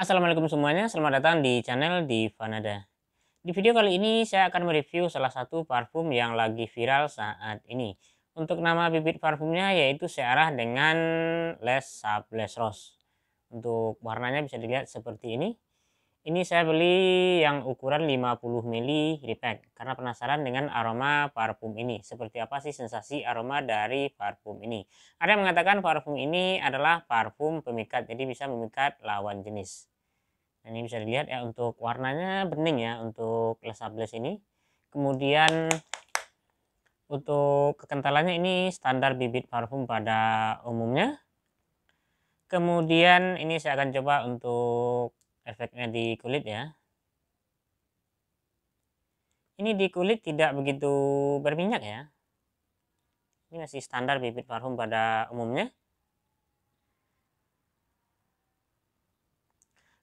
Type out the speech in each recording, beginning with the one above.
Assalamualaikum semuanya, selamat datang di channel di Vanada. Di video kali ini saya akan mereview salah satu parfum yang lagi viral saat ini. Untuk nama bibit parfumnya yaitu searah dengan Les Sables Rose. Untuk warnanya bisa dilihat seperti ini. Ini saya beli yang ukuran 50 ml Repent karena penasaran dengan aroma parfum ini. Seperti apa sih sensasi aroma dari parfum ini? Ada yang mengatakan parfum ini adalah parfum pemikat, jadi bisa memikat lawan jenis. Nah, ini bisa dilihat ya untuk warnanya bening ya untuk lesables ini. Kemudian untuk kekentalannya ini standar bibit parfum pada umumnya. Kemudian ini saya akan coba untuk efeknya di kulit ya ini di kulit tidak begitu berminyak ya ini masih standar bibit parfum pada umumnya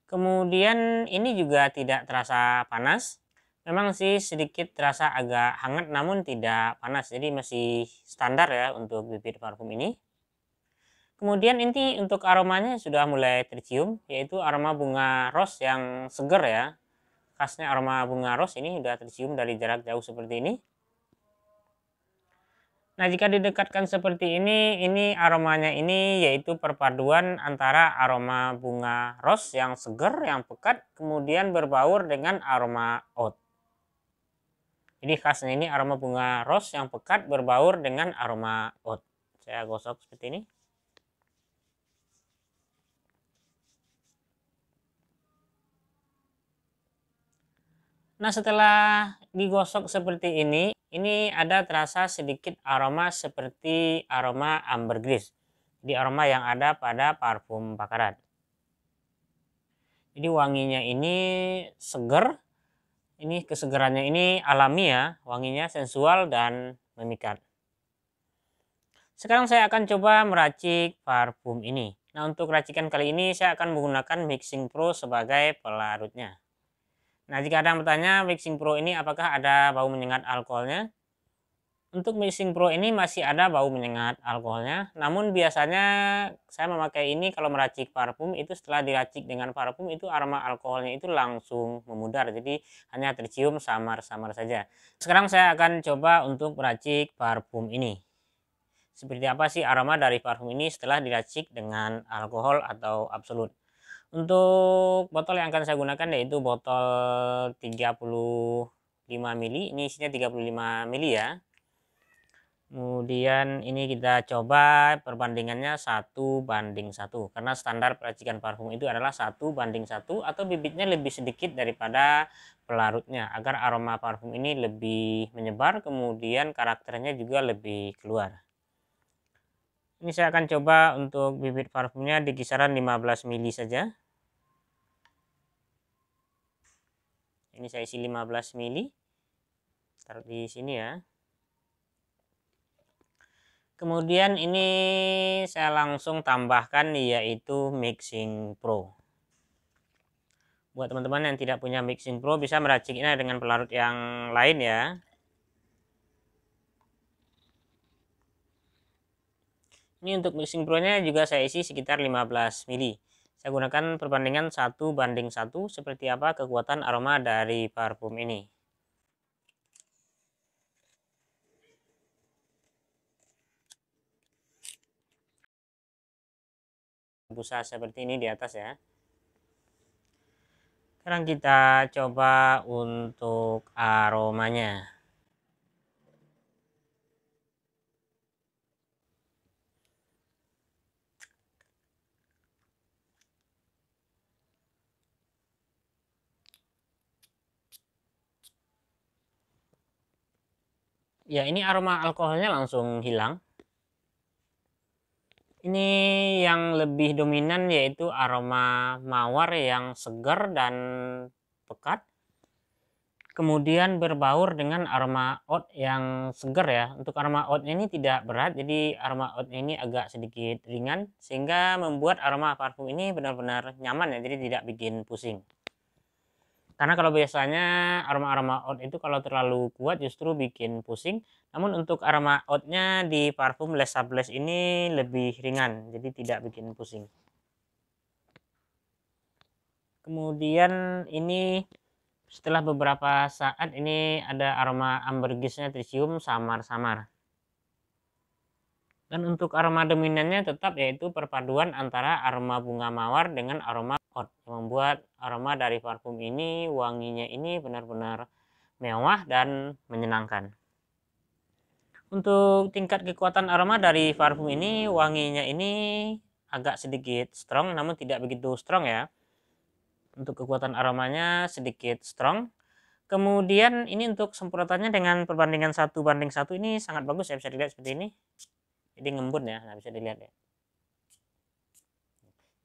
kemudian ini juga tidak terasa panas memang sih sedikit terasa agak hangat namun tidak panas jadi masih standar ya untuk bibit parfum ini Kemudian ini untuk aromanya sudah mulai tercium, yaitu aroma bunga ros yang seger ya. Khasnya aroma bunga ros ini sudah tercium dari jarak jauh seperti ini. Nah, jika didekatkan seperti ini, ini aromanya ini yaitu perpaduan antara aroma bunga ros yang seger, yang pekat, kemudian berbaur dengan aroma oat. Jadi khasnya ini aroma bunga ros yang pekat berbaur dengan aroma oat. Saya gosok seperti ini. Nah setelah digosok seperti ini, ini ada terasa sedikit aroma seperti aroma ambergris. Di aroma yang ada pada parfum bakarat. Jadi wanginya ini seger, ini kesegerannya ini alami ya, wanginya sensual dan memikat. Sekarang saya akan coba meracik parfum ini. Nah untuk racikan kali ini saya akan menggunakan Mixing Pro sebagai pelarutnya. Nah, jika ada yang bertanya mixing pro ini apakah ada bau menyengat alkoholnya? Untuk mixing pro ini masih ada bau menyengat alkoholnya, namun biasanya saya memakai ini kalau meracik parfum itu setelah diracik dengan parfum itu aroma alkoholnya itu langsung memudar, jadi hanya tercium samar-samar saja. Sekarang saya akan coba untuk meracik parfum ini. Seperti apa sih aroma dari parfum ini setelah diracik dengan alkohol atau absolut? Untuk botol yang akan saya gunakan yaitu botol 35 mili. Ini isinya 35 mili ya. Kemudian ini kita coba perbandingannya 1 banding 1 karena standar peracikan parfum itu adalah 1 banding 1 atau bibitnya lebih sedikit daripada pelarutnya agar aroma parfum ini lebih menyebar kemudian karakternya juga lebih keluar ini saya akan coba untuk bibit parfumnya di kisaran 15 mili saja ini saya isi 15 mili taruh di sini ya kemudian ini saya langsung tambahkan yaitu mixing pro buat teman-teman yang tidak punya mixing pro bisa meraciknya dengan pelarut yang lain ya Ini untuk mixing pro juga saya isi sekitar 15 mili. Saya gunakan perbandingan 1 banding 1 seperti apa kekuatan aroma dari parfum ini. Busa seperti ini di atas ya. Sekarang kita coba untuk aromanya. ya ini aroma alkoholnya langsung hilang ini yang lebih dominan yaitu aroma mawar yang segar dan pekat kemudian berbaur dengan aroma oat yang segar ya untuk aroma oat ini tidak berat jadi aroma oat ini agak sedikit ringan sehingga membuat aroma parfum ini benar-benar nyaman ya jadi tidak bikin pusing karena kalau biasanya aroma-aroma oat itu kalau terlalu kuat justru bikin pusing. Namun untuk aroma oatnya di parfum Les Sables ini lebih ringan, jadi tidak bikin pusing. Kemudian ini setelah beberapa saat ini ada aroma ambergisnya tercium samar-samar. Dan untuk aroma dominannya tetap yaitu perpaduan antara aroma bunga mawar dengan aroma oud membuat aroma dari parfum ini, wanginya ini benar-benar mewah dan menyenangkan. Untuk tingkat kekuatan aroma dari parfum ini, wanginya ini agak sedikit strong namun tidak begitu strong ya. Untuk kekuatan aromanya sedikit strong. Kemudian ini untuk semprotannya dengan perbandingan satu banding satu ini sangat bagus ya bisa dilihat seperti ini jadi ngembun ya nah bisa dilihat ya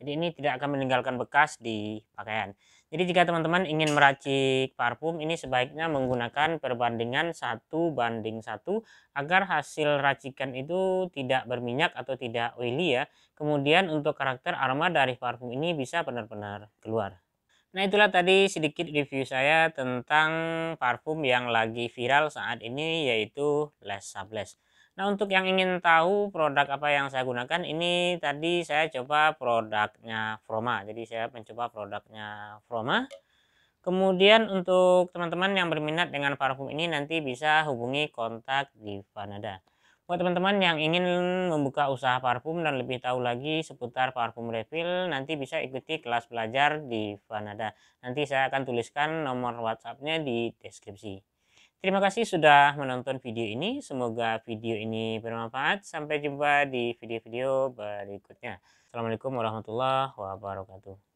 jadi ini tidak akan meninggalkan bekas di pakaian. Jadi jika teman-teman ingin meracik parfum ini sebaiknya menggunakan perbandingan satu banding satu agar hasil racikan itu tidak berminyak atau tidak oily ya. Kemudian untuk karakter aroma dari parfum ini bisa benar-benar keluar. Nah itulah tadi sedikit review saya tentang parfum yang lagi viral saat ini yaitu Les Sables. Nah untuk yang ingin tahu produk apa yang saya gunakan ini tadi saya coba produknya Froma. Jadi saya mencoba produknya Froma. Kemudian untuk teman-teman yang berminat dengan parfum ini nanti bisa hubungi kontak di Vanada. Buat teman-teman yang ingin membuka usaha parfum dan lebih tahu lagi seputar parfum refill, nanti bisa ikuti kelas belajar di Vanada. Nanti saya akan tuliskan nomor WhatsAppnya di deskripsi. Terima kasih sudah menonton video ini. Semoga video ini bermanfaat. Sampai jumpa di video-video berikutnya. Assalamualaikum warahmatullahi wabarakatuh.